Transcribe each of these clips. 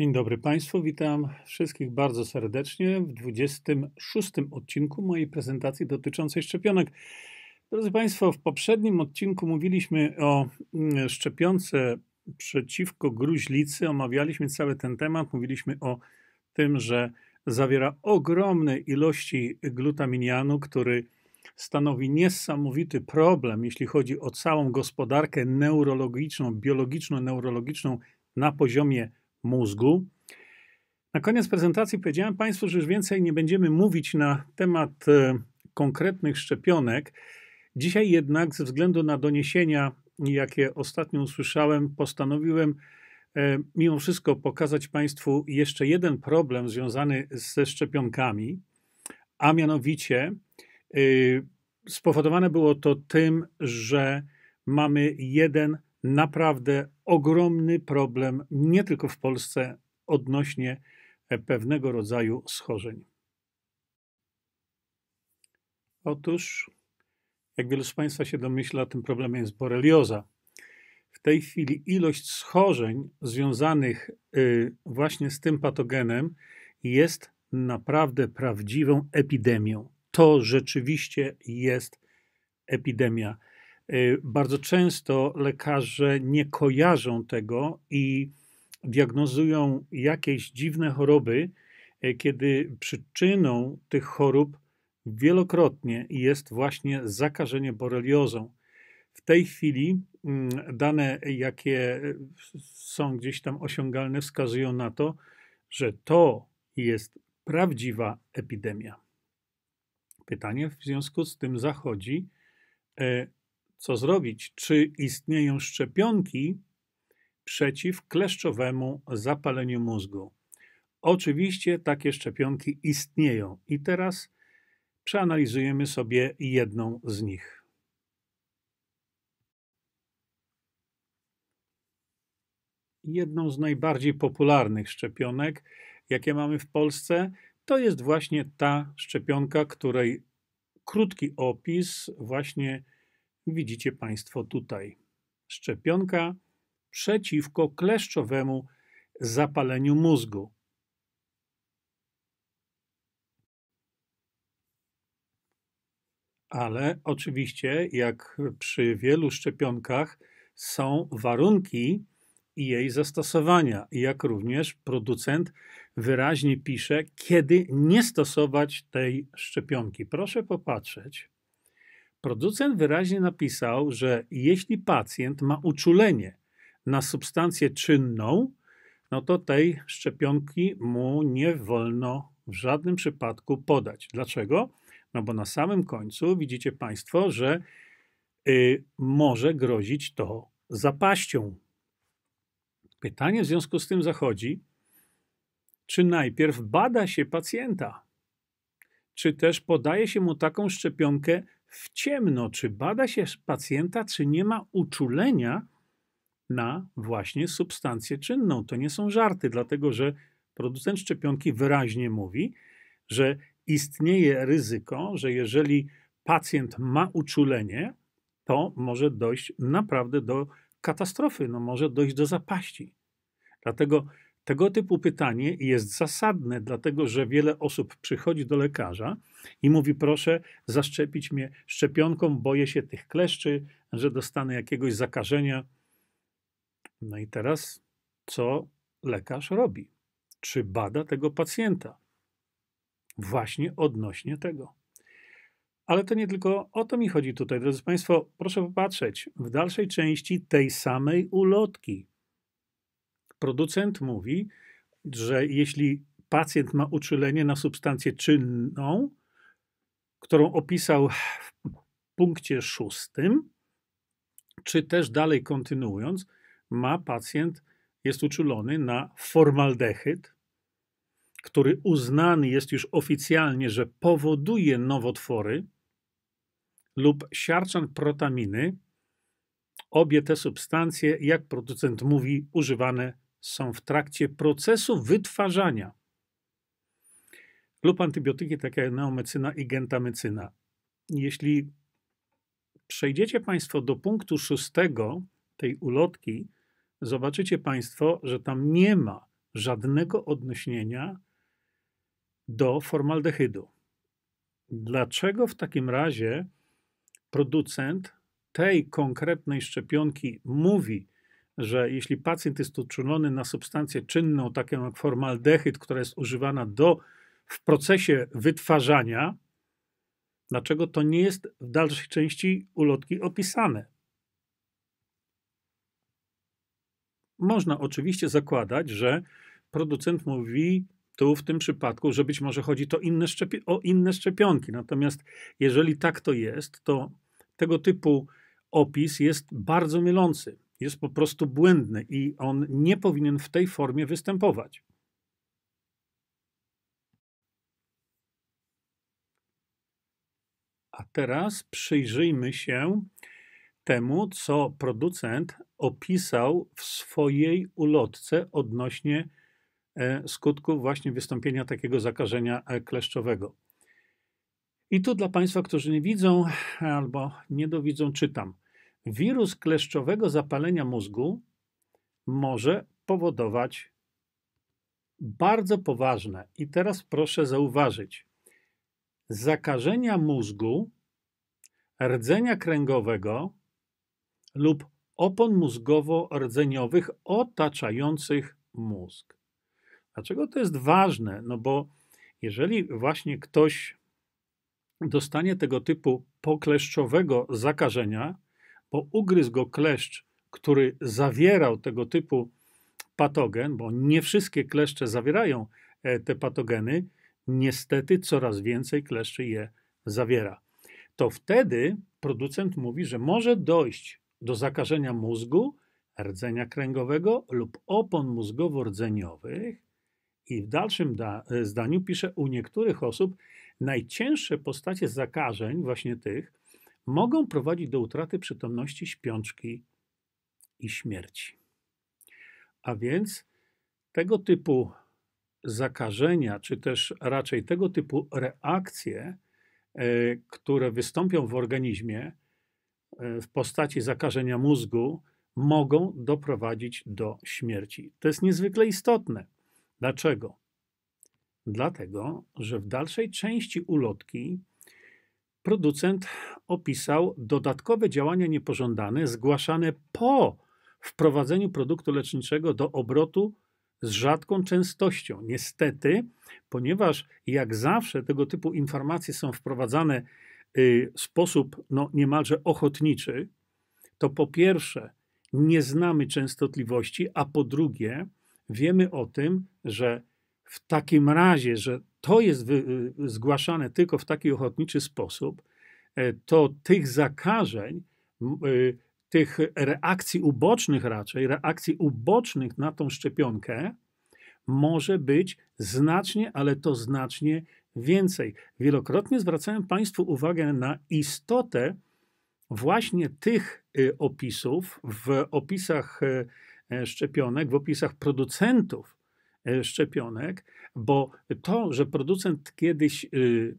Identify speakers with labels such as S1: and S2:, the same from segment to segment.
S1: Dzień dobry Państwu, witam wszystkich bardzo serdecznie w 26 odcinku mojej prezentacji dotyczącej szczepionek. Drodzy Państwo, w poprzednim odcinku mówiliśmy o mm, szczepionce przeciwko gruźlicy, omawialiśmy cały ten temat, mówiliśmy o tym, że zawiera ogromne ilości glutaminianu, który stanowi niesamowity problem, jeśli chodzi o całą gospodarkę neurologiczną, biologiczno-neurologiczną na poziomie mózgu. Na koniec prezentacji powiedziałem Państwu, że już więcej nie będziemy mówić na temat e, konkretnych szczepionek. Dzisiaj jednak, ze względu na doniesienia, jakie ostatnio usłyszałem, postanowiłem e, mimo wszystko pokazać Państwu jeszcze jeden problem związany ze szczepionkami, a mianowicie e, spowodowane było to tym, że mamy jeden naprawdę ogromny problem, nie tylko w Polsce, odnośnie e, pewnego rodzaju schorzeń. Otóż, jak wielu z Państwa się domyśla, tym problemem jest borelioza. W tej chwili ilość schorzeń związanych y, właśnie z tym patogenem jest naprawdę prawdziwą epidemią. To rzeczywiście jest epidemia. Y, bardzo często lekarze nie kojarzą tego i diagnozują jakieś dziwne choroby, y, kiedy przyczyną tych chorób wielokrotnie jest właśnie zakażenie boreliozą. W tej chwili mm, dane, jakie y, są gdzieś tam osiągalne, wskazują na to, że to jest prawdziwa epidemia. Pytanie w związku z tym zachodzi, co zrobić? Czy istnieją szczepionki przeciw kleszczowemu zapaleniu mózgu? Oczywiście takie szczepionki istnieją i teraz przeanalizujemy sobie jedną z nich. jedną z najbardziej popularnych szczepionek, jakie mamy w Polsce, to jest właśnie ta szczepionka, której krótki opis właśnie widzicie Państwo tutaj. Szczepionka przeciwko kleszczowemu zapaleniu mózgu. Ale oczywiście, jak przy wielu szczepionkach, są warunki jej zastosowania, jak również producent wyraźnie pisze, kiedy nie stosować tej szczepionki. Proszę popatrzeć Producent wyraźnie napisał, że jeśli pacjent ma uczulenie na substancję czynną, no to tej szczepionki mu nie wolno w żadnym przypadku podać. Dlaczego? No bo na samym końcu widzicie Państwo, że y, może grozić to zapaścią. Pytanie w związku z tym zachodzi, czy najpierw bada się pacjenta, czy też podaje się mu taką szczepionkę w ciemno, czy bada się pacjenta, czy nie ma uczulenia na właśnie substancję czynną. To nie są żarty, dlatego że producent szczepionki wyraźnie mówi, że istnieje ryzyko, że jeżeli pacjent ma uczulenie, to może dojść naprawdę do katastrofy, no może dojść do zapaści. Dlatego tego typu pytanie jest zasadne, dlatego że wiele osób przychodzi do lekarza i mówi: Proszę zaszczepić mnie szczepionką, boję się tych kleszczy, że dostanę jakiegoś zakażenia. No i teraz co lekarz robi? Czy bada tego pacjenta? Właśnie odnośnie tego. Ale to nie tylko o to mi chodzi tutaj, drodzy Państwo. Proszę popatrzeć w dalszej części tej samej ulotki producent mówi, że jeśli pacjent ma uczulenie na substancję czynną, którą opisał w punkcie szóstym, czy też dalej kontynuując, ma pacjent, jest uczulony na formaldehyd, który uznany jest już oficjalnie, że powoduje nowotwory lub siarczan protaminy, obie te substancje, jak producent mówi, używane są w trakcie procesu wytwarzania lub antybiotyki takie jak neomycyna i gentamycyna. Jeśli przejdziecie Państwo do punktu szóstego tej ulotki, zobaczycie Państwo, że tam nie ma żadnego odniesienia do formaldehydu. Dlaczego w takim razie producent tej konkretnej szczepionki mówi, że jeśli pacjent jest uczulony na substancję czynną, taką jak formaldehyd, która jest używana do, w procesie wytwarzania, dlaczego to nie jest w dalszej części ulotki opisane? Można oczywiście zakładać, że producent mówi tu w tym przypadku, że być może chodzi to inne o inne szczepionki. Natomiast jeżeli tak to jest, to tego typu opis jest bardzo mylący jest po prostu błędny i on nie powinien w tej formie występować. A teraz przyjrzyjmy się temu, co producent opisał w swojej ulotce odnośnie e, skutków właśnie wystąpienia takiego zakażenia e, kleszczowego. I tu dla Państwa, którzy nie widzą e, albo nie dowidzą, czytam wirus kleszczowego zapalenia mózgu może powodować bardzo poważne, i teraz proszę zauważyć, zakażenia mózgu, rdzenia kręgowego lub opon mózgowo-rdzeniowych otaczających mózg. Dlaczego to jest ważne? No bo jeżeli właśnie ktoś dostanie tego typu pokleszczowego zakażenia, bo ugryzł go kleszcz, który zawierał tego typu patogen, bo nie wszystkie kleszcze zawierają e, te patogeny, niestety coraz więcej kleszczy je zawiera. To wtedy producent mówi, że może dojść do zakażenia mózgu, rdzenia kręgowego lub opon mózgowo-rdzeniowych i w dalszym e, zdaniu pisze u niektórych osób najcięższe postacie zakażeń właśnie tych mogą prowadzić do utraty przytomności, śpiączki i śmierci. A więc tego typu zakażenia, czy też raczej tego typu reakcje, e, które wystąpią w organizmie e, w postaci zakażenia mózgu, mogą doprowadzić do śmierci. To jest niezwykle istotne. Dlaczego? Dlatego, że w dalszej części ulotki producent opisał dodatkowe działania niepożądane zgłaszane po wprowadzeniu produktu leczniczego do obrotu z rzadką częstością. Niestety, ponieważ jak zawsze tego typu informacje są wprowadzane y, w sposób no, niemalże ochotniczy, to po pierwsze nie znamy częstotliwości, a po drugie wiemy o tym, że w takim razie, że to jest wy, y, zgłaszane tylko w taki ochotniczy sposób, e, to tych zakażeń, y, tych reakcji ubocznych raczej, reakcji ubocznych na tą szczepionkę może być znacznie, ale to znacznie więcej. Wielokrotnie zwracałem Państwu uwagę na istotę właśnie tych y, opisów w opisach e, e, szczepionek, w opisach producentów E, szczepionek, bo to, że producent kiedyś y, e,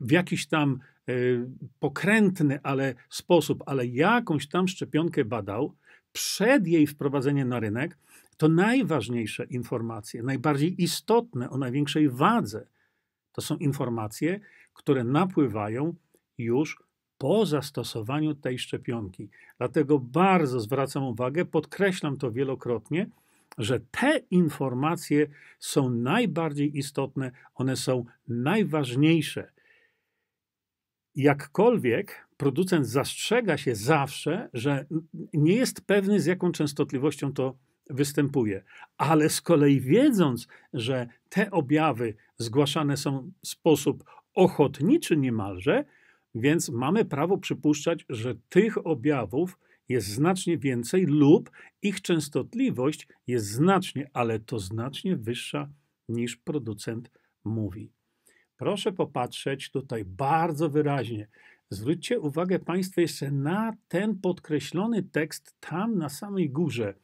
S1: w jakiś tam e, pokrętny ale sposób, ale jakąś tam szczepionkę badał przed jej wprowadzeniem na rynek, to najważniejsze informacje, najbardziej istotne, o największej wadze, to są informacje, które napływają już po zastosowaniu tej szczepionki. Dlatego bardzo zwracam uwagę, podkreślam to wielokrotnie, że te informacje są najbardziej istotne, one są najważniejsze. Jakkolwiek producent zastrzega się zawsze, że nie jest pewny, z jaką częstotliwością to występuje, ale z kolei wiedząc, że te objawy zgłaszane są w sposób ochotniczy niemalże, więc mamy prawo przypuszczać, że tych objawów jest znacznie więcej lub ich częstotliwość jest znacznie, ale to znacznie wyższa niż producent mówi. Proszę popatrzeć tutaj bardzo wyraźnie. Zwróćcie uwagę Państwo jeszcze na ten podkreślony tekst tam na samej górze,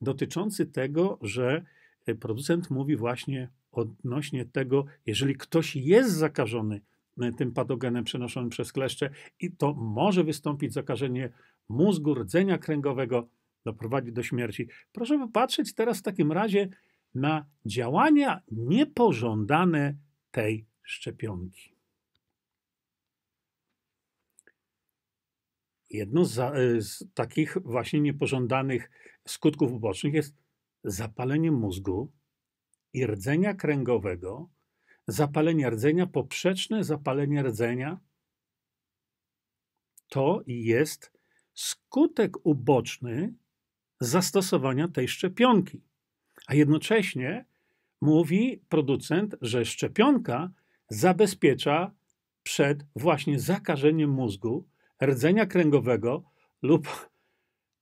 S1: dotyczący tego, że e, producent mówi właśnie odnośnie tego, jeżeli ktoś jest zakażony e, tym patogenem przenoszonym przez kleszcze, i to może wystąpić zakażenie mózgu, rdzenia kręgowego, doprowadzi do śmierci. Proszę popatrzeć teraz w takim razie na działania niepożądane tej szczepionki. Jedno z, e, z takich właśnie niepożądanych skutków ubocznych jest zapalenie mózgu i rdzenia kręgowego, zapalenie rdzenia, poprzeczne zapalenie rdzenia. To jest skutek uboczny zastosowania tej szczepionki. A jednocześnie mówi producent, że szczepionka zabezpiecza przed właśnie zakażeniem mózgu, rdzenia kręgowego lub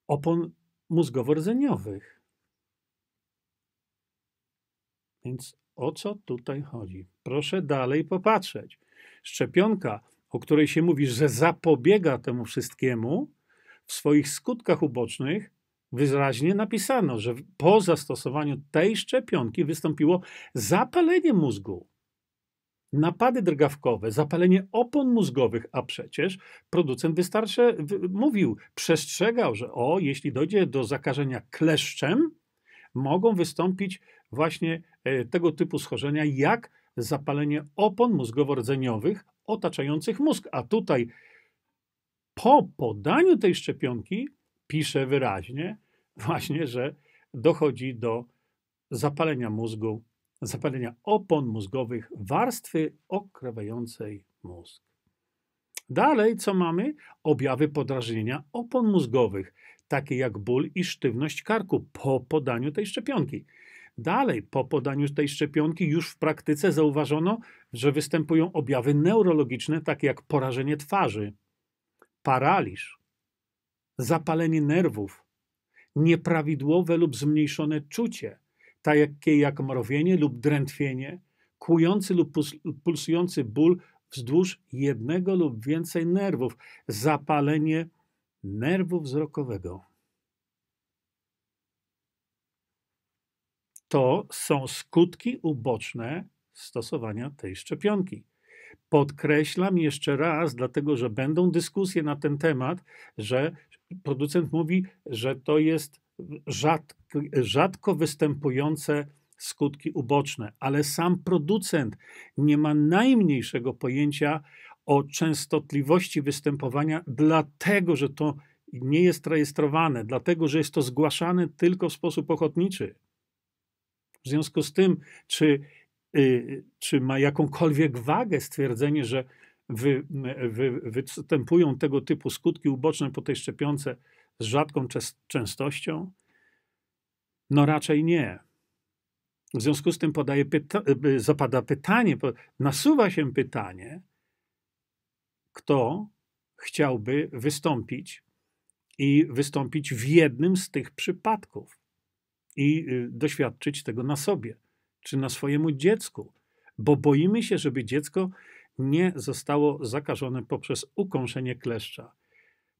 S1: opon mózgowo-rdzeniowych. Więc o co tutaj chodzi? Proszę dalej popatrzeć. Szczepionka, o której się mówi, że zapobiega temu wszystkiemu, w swoich skutkach ubocznych wyraźnie napisano, że po zastosowaniu tej szczepionki wystąpiło zapalenie mózgu, napady drgawkowe, zapalenie opon mózgowych, a przecież producent wystarczy, mówił, przestrzegał, że o, jeśli dojdzie do zakażenia kleszczem, mogą wystąpić właśnie e, tego typu schorzenia, jak zapalenie opon mózgowo-rdzeniowych otaczających mózg. A tutaj po podaniu tej szczepionki pisze wyraźnie właśnie, że dochodzi do zapalenia mózgu, zapalenia opon mózgowych, warstwy okrewającej mózg. Dalej, co mamy? Objawy podrażnienia opon mózgowych, takie jak ból i sztywność karku po podaniu tej szczepionki. Dalej, po podaniu tej szczepionki już w praktyce zauważono, że występują objawy neurologiczne, takie jak porażenie twarzy, paraliż, zapalenie nerwów, nieprawidłowe lub zmniejszone czucie, takie jak mrowienie lub drętwienie, kłujący lub pulsujący ból wzdłuż jednego lub więcej nerwów, zapalenie nerwu wzrokowego. To są skutki uboczne stosowania tej szczepionki. Podkreślam jeszcze raz, dlatego że będą dyskusje na ten temat, że producent mówi, że to jest rzadko, rzadko występujące skutki uboczne, ale sam producent nie ma najmniejszego pojęcia o częstotliwości występowania, dlatego że to nie jest rejestrowane, dlatego że jest to zgłaszane tylko w sposób ochotniczy. W związku z tym, czy Y, czy ma jakąkolwiek wagę stwierdzenie, że wy, wy, występują tego typu skutki uboczne po tej szczepionce z rzadką częstością? No raczej nie. W związku z tym podaje pyta y, zapada pytanie, nasuwa się pytanie, kto chciałby wystąpić i wystąpić w jednym z tych przypadków i y, doświadczyć tego na sobie czy na swojemu dziecku, bo boimy się, żeby dziecko nie zostało zakażone poprzez ukąszenie kleszcza.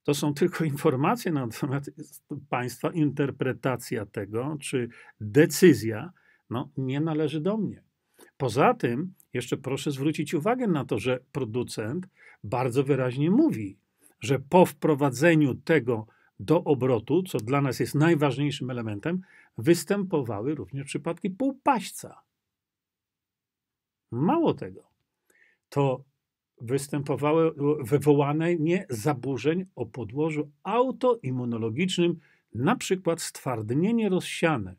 S1: To są tylko informacje na temat państwa, interpretacja tego, czy decyzja, no, nie należy do mnie. Poza tym, jeszcze proszę zwrócić uwagę na to, że producent bardzo wyraźnie mówi, że po wprowadzeniu tego do obrotu, co dla nas jest najważniejszym elementem, występowały również przypadki półpaśca. Mało tego, to występowały wywołane nie zaburzeń o podłożu autoimmunologicznym, na przykład stwardnienie rozsiane.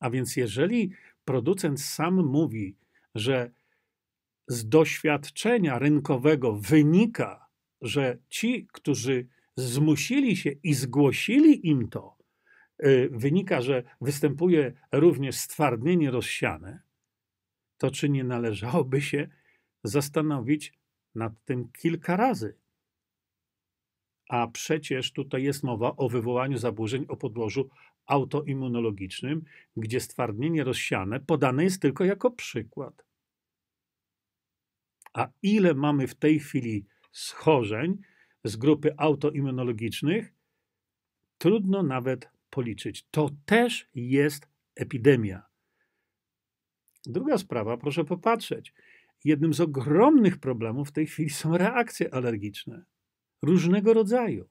S1: A więc jeżeli producent sam mówi, że z doświadczenia rynkowego wynika, że ci, którzy zmusili się i zgłosili im to, y, wynika, że występuje również stwardnienie rozsiane, to czy nie należałoby się zastanowić nad tym kilka razy? A przecież tutaj jest mowa o wywołaniu zaburzeń o podłożu autoimmunologicznym, gdzie stwardnienie rozsiane podane jest tylko jako przykład. A ile mamy w tej chwili schorzeń, z grupy autoimmunologicznych, trudno nawet policzyć. To też jest epidemia. Druga sprawa, proszę popatrzeć. Jednym z ogromnych problemów w tej chwili są reakcje alergiczne różnego rodzaju.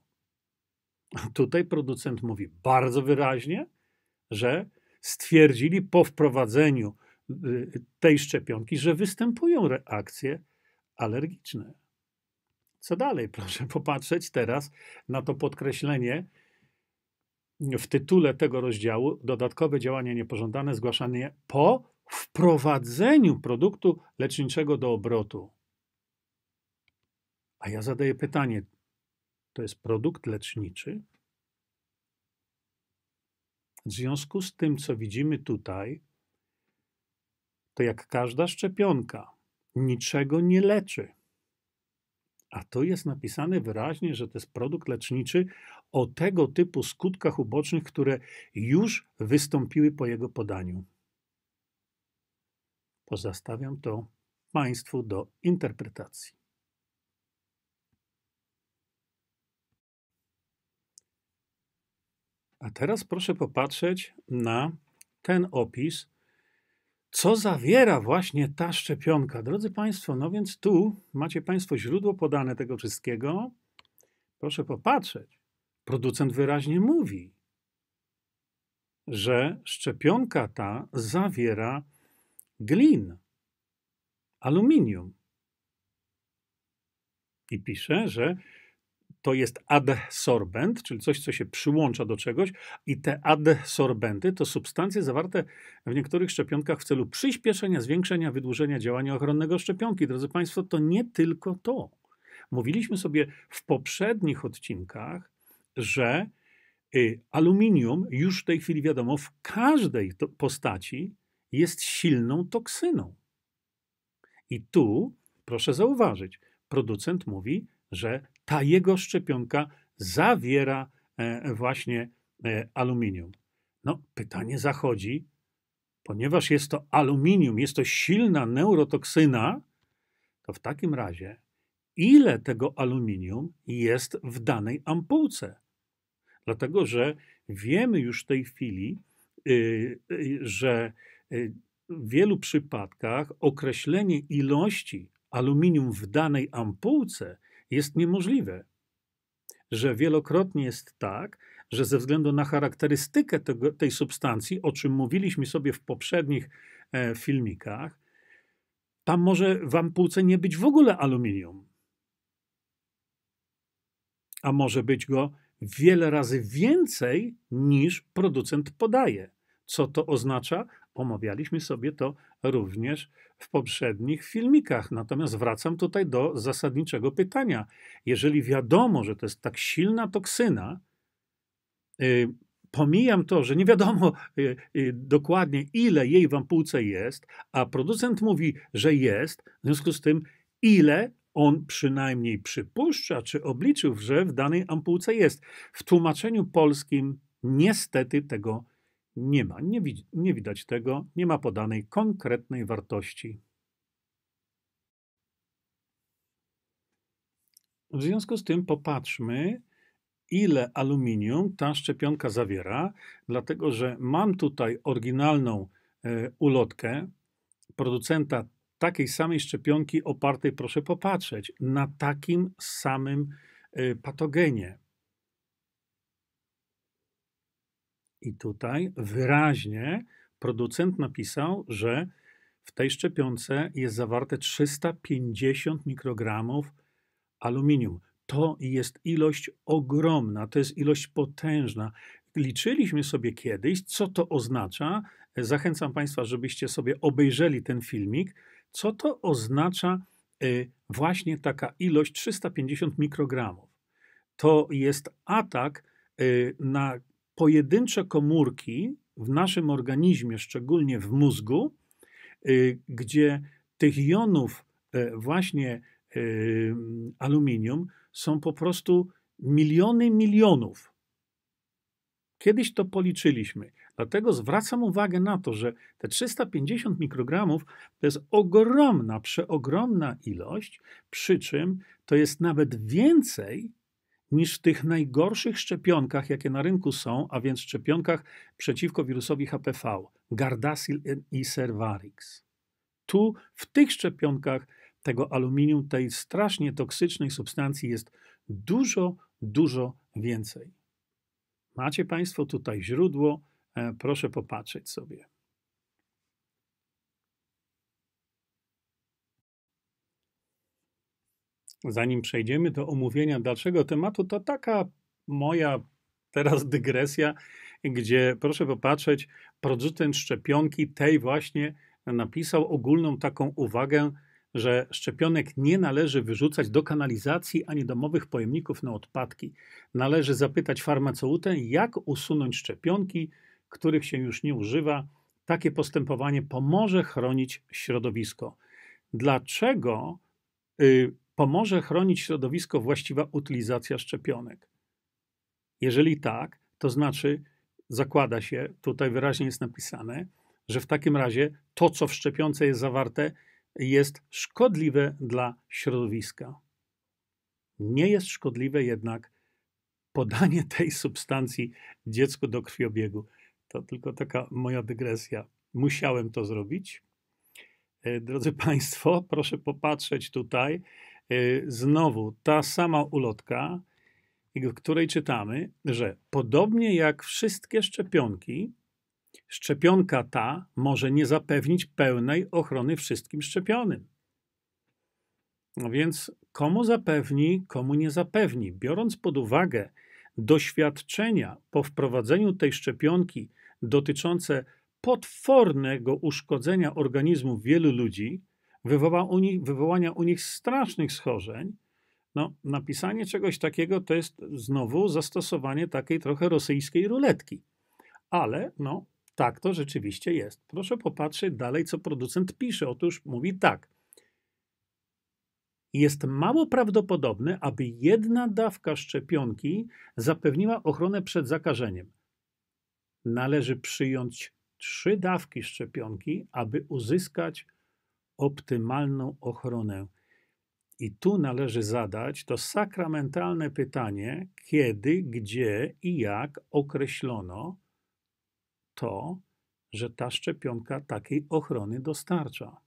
S1: Tutaj producent mówi bardzo wyraźnie, że stwierdzili po wprowadzeniu y, tej szczepionki, że występują reakcje alergiczne. Co dalej? Proszę popatrzeć teraz na to podkreślenie w tytule tego rozdziału dodatkowe działania niepożądane zgłaszane po wprowadzeniu produktu leczniczego do obrotu. A ja zadaję pytanie: to jest produkt leczniczy? W związku z tym, co widzimy tutaj, to jak każda szczepionka, niczego nie leczy. A to jest napisane wyraźnie, że to jest produkt leczniczy o tego typu skutkach ubocznych, które już wystąpiły po jego podaniu. Pozostawiam to Państwu do interpretacji. A teraz proszę popatrzeć na ten opis co zawiera właśnie ta szczepionka? Drodzy Państwo, no więc tu macie Państwo źródło podane tego wszystkiego. Proszę popatrzeć. Producent wyraźnie mówi, że szczepionka ta zawiera glin, aluminium. I pisze, że to jest adsorbent, czyli coś, co się przyłącza do czegoś, i te adsorbenty to substancje zawarte w niektórych szczepionkach w celu przyspieszenia, zwiększenia, wydłużenia działania ochronnego szczepionki. Drodzy Państwo, to nie tylko to. Mówiliśmy sobie w poprzednich odcinkach, że y, aluminium już w tej chwili wiadomo, w każdej postaci jest silną toksyną. I tu proszę zauważyć, producent mówi, że ta jego szczepionka zawiera e, właśnie e, aluminium. No, pytanie zachodzi, ponieważ jest to aluminium, jest to silna neurotoksyna, to w takim razie ile tego aluminium jest w danej ampułce? Dlatego, że wiemy już w tej chwili, y, y, że y, w wielu przypadkach określenie ilości aluminium w danej ampułce jest niemożliwe. Że wielokrotnie jest tak, że ze względu na charakterystykę tego, tej substancji, o czym mówiliśmy sobie w poprzednich e, filmikach, tam może w ampułce nie być w ogóle aluminium. A może być go wiele razy więcej niż producent podaje. Co to oznacza? Pomawialiśmy sobie to również w poprzednich filmikach. Natomiast wracam tutaj do zasadniczego pytania. Jeżeli wiadomo, że to jest tak silna toksyna, y, pomijam to, że nie wiadomo y, y, dokładnie, ile jej w ampułce jest, a producent mówi, że jest, w związku z tym, ile on przynajmniej przypuszcza, czy obliczył, że w danej ampułce jest. W tłumaczeniu polskim niestety tego nie ma, nie, wi nie widać tego, nie ma podanej konkretnej wartości. W związku z tym popatrzmy, ile aluminium ta szczepionka zawiera, dlatego że mam tutaj oryginalną e, ulotkę producenta takiej samej szczepionki opartej, proszę popatrzeć, na takim samym y, patogenie. I tutaj wyraźnie producent napisał, że w tej szczepionce jest zawarte 350 mikrogramów aluminium. To jest ilość ogromna, to jest ilość potężna. Liczyliśmy sobie kiedyś, co to oznacza. Zachęcam Państwa, żebyście sobie obejrzeli ten filmik, co to oznacza y, właśnie taka ilość 350 mikrogramów. To jest atak y, na pojedyncze komórki w naszym organizmie, szczególnie w mózgu, y, gdzie tych jonów y, właśnie y, aluminium są po prostu miliony milionów. Kiedyś to policzyliśmy. Dlatego zwracam uwagę na to, że te 350 mikrogramów to jest ogromna, przeogromna ilość, przy czym to jest nawet więcej niż w tych najgorszych szczepionkach, jakie na rynku są, a więc szczepionkach przeciwko wirusowi HPV, Gardasil i Cervarix. Tu w tych szczepionkach tego aluminium, tej strasznie toksycznej substancji jest dużo, dużo więcej. Macie Państwo tutaj źródło, e, proszę popatrzeć sobie. zanim przejdziemy do omówienia dalszego tematu, to taka moja teraz dygresja, gdzie proszę popatrzeć, producent szczepionki tej właśnie napisał ogólną taką uwagę, że szczepionek nie należy wyrzucać do kanalizacji ani domowych pojemników na odpadki. Należy zapytać farmaceutę, jak usunąć szczepionki, których się już nie używa. Takie postępowanie pomoże chronić środowisko. Dlaczego y, Pomoże chronić środowisko właściwa utylizacja szczepionek? Jeżeli tak, to znaczy, zakłada się, tutaj wyraźnie jest napisane, że w takim razie to, co w szczepionce jest zawarte, jest szkodliwe dla środowiska. Nie jest szkodliwe jednak podanie tej substancji dziecku do krwiobiegu. To tylko taka moja dygresja. Musiałem to zrobić. E, drodzy Państwo, proszę popatrzeć tutaj. E, znowu ta sama ulotka, w której czytamy, że podobnie jak wszystkie szczepionki, szczepionka ta może nie zapewnić pełnej ochrony wszystkim szczepionym. No więc komu zapewni, komu nie zapewni, biorąc pod uwagę doświadczenia po wprowadzeniu tej szczepionki dotyczące potwornego uszkodzenia organizmu wielu ludzi, wywoła u nich, wywołania u nich strasznych schorzeń. No, napisanie czegoś takiego to jest znowu zastosowanie takiej trochę rosyjskiej ruletki. Ale no, tak to rzeczywiście jest. Proszę popatrzeć dalej, co producent pisze. Otóż mówi tak. Jest mało prawdopodobne, aby jedna dawka szczepionki zapewniła ochronę przed zakażeniem. Należy przyjąć trzy dawki szczepionki, aby uzyskać optymalną ochronę. I tu należy zadać to sakramentalne pytanie, kiedy, gdzie i jak określono to, że ta szczepionka takiej ochrony dostarcza.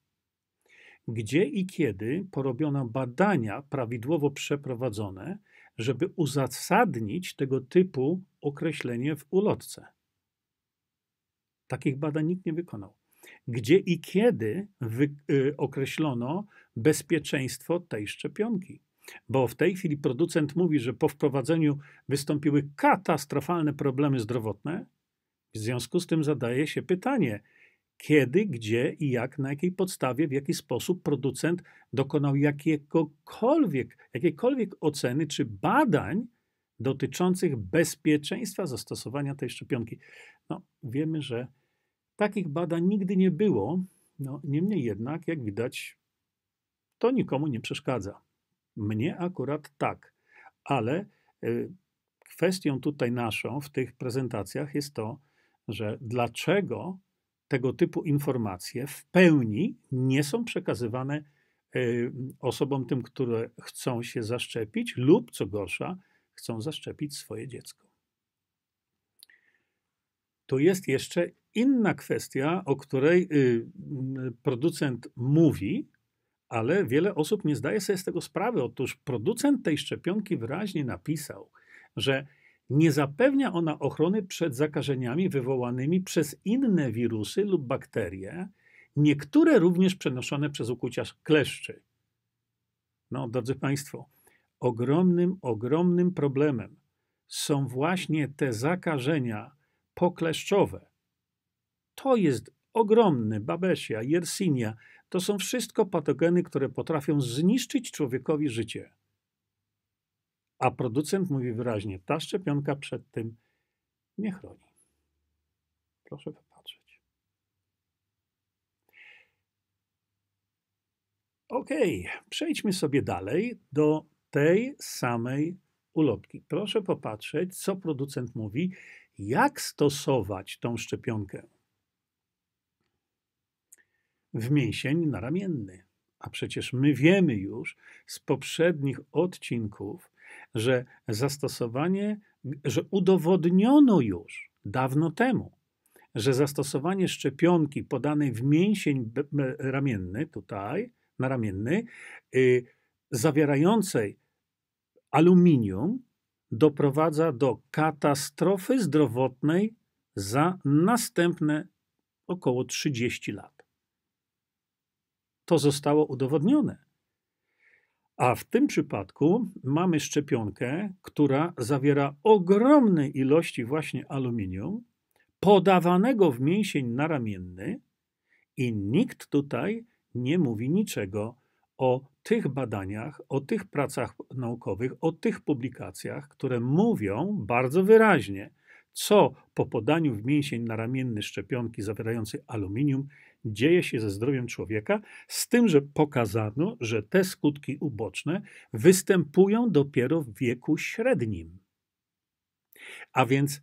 S1: Gdzie i kiedy porobiono badania prawidłowo przeprowadzone, żeby uzasadnić tego typu określenie w ulotce? Takich badań nikt nie wykonał gdzie i kiedy wy, y, określono bezpieczeństwo tej szczepionki. Bo w tej chwili producent mówi, że po wprowadzeniu wystąpiły katastrofalne problemy zdrowotne. W związku z tym zadaje się pytanie, kiedy, gdzie i jak, na jakiej podstawie, w jaki sposób producent dokonał jakiegokolwiek, jakiejkolwiek oceny czy badań dotyczących bezpieczeństwa zastosowania tej szczepionki. No, wiemy, że Takich badań nigdy nie było, no, niemniej jednak, jak widać, to nikomu nie przeszkadza. Mnie akurat tak, ale y, kwestią tutaj naszą w tych prezentacjach jest to, że dlaczego tego typu informacje w pełni nie są przekazywane y, osobom tym, które chcą się zaszczepić lub, co gorsza, chcą zaszczepić swoje dziecko. Tu jest jeszcze Inna kwestia, o której y, y, producent mówi, ale wiele osób nie zdaje sobie z tego sprawy. Otóż producent tej szczepionki wyraźnie napisał, że nie zapewnia ona ochrony przed zakażeniami wywołanymi przez inne wirusy lub bakterie, niektóre również przenoszone przez ukłucia kleszczy. No, drodzy Państwo, ogromnym, ogromnym problemem są właśnie te zakażenia pokleszczowe, to jest ogromny Babesia, Yersinia. To są wszystko patogeny, które potrafią zniszczyć człowiekowi życie. A producent mówi wyraźnie, ta szczepionka przed tym nie chroni. Proszę popatrzeć. Ok, przejdźmy sobie dalej do tej samej ulotki. Proszę popatrzeć, co producent mówi, jak stosować tą szczepionkę w mięsień ramienny, A przecież my wiemy już z poprzednich odcinków, że zastosowanie, że udowodniono już dawno temu, że zastosowanie szczepionki podanej w mięsień ramienny, tutaj, na yy, zawierającej aluminium, doprowadza do katastrofy zdrowotnej za następne około 30 lat. To zostało udowodnione. A w tym przypadku mamy szczepionkę, która zawiera ogromne ilości właśnie aluminium, podawanego w mięsień naramienny, i nikt tutaj nie mówi niczego o tych badaniach, o tych pracach naukowych, o tych publikacjach, które mówią bardzo wyraźnie, co po podaniu w mięsień naramienny szczepionki zawierającej aluminium dzieje się ze zdrowiem człowieka, z tym, że pokazano, że te skutki uboczne występują dopiero w wieku średnim. A więc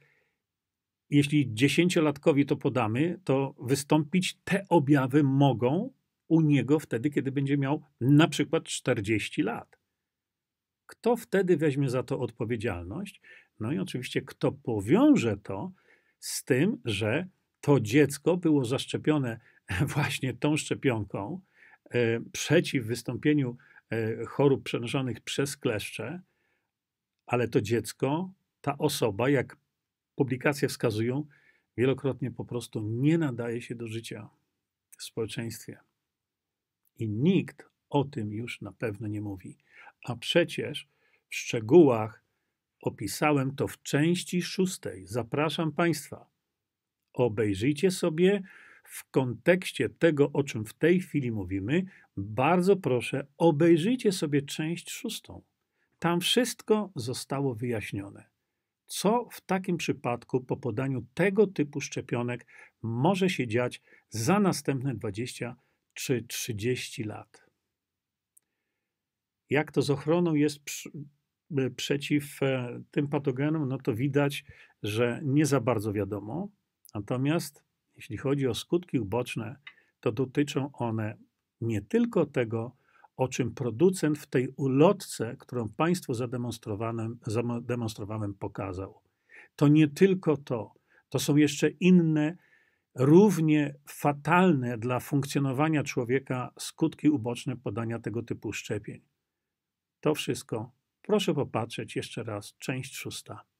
S1: jeśli dziesięciolatkowi to podamy, to wystąpić te objawy mogą u niego wtedy, kiedy będzie miał na przykład 40 lat. Kto wtedy weźmie za to odpowiedzialność? No i oczywiście, kto powiąże to z tym, że to dziecko było zaszczepione właśnie tą szczepionką e, przeciw wystąpieniu e, chorób przenoszonych przez kleszcze, ale to dziecko, ta osoba, jak publikacje wskazują, wielokrotnie po prostu nie nadaje się do życia w społeczeństwie. I nikt o tym już na pewno nie mówi. A przecież w szczegółach opisałem to w części szóstej. Zapraszam Państwa. Obejrzyjcie sobie w kontekście tego, o czym w tej chwili mówimy, bardzo proszę, obejrzyjcie sobie część szóstą. Tam wszystko zostało wyjaśnione. Co w takim przypadku po podaniu tego typu szczepionek może się dziać za następne 20 czy 30 lat? Jak to z ochroną jest przy, e, przeciw e, tym patogenom, no to widać, że nie za bardzo wiadomo. Natomiast jeśli chodzi o skutki uboczne, to dotyczą one nie tylko tego, o czym producent w tej ulotce, którą Państwu zademonstrowałem, zademonstrowałem pokazał. To nie tylko to, to są jeszcze inne, równie fatalne dla funkcjonowania człowieka skutki uboczne podania tego typu szczepień. To wszystko proszę popatrzeć jeszcze raz, część szósta.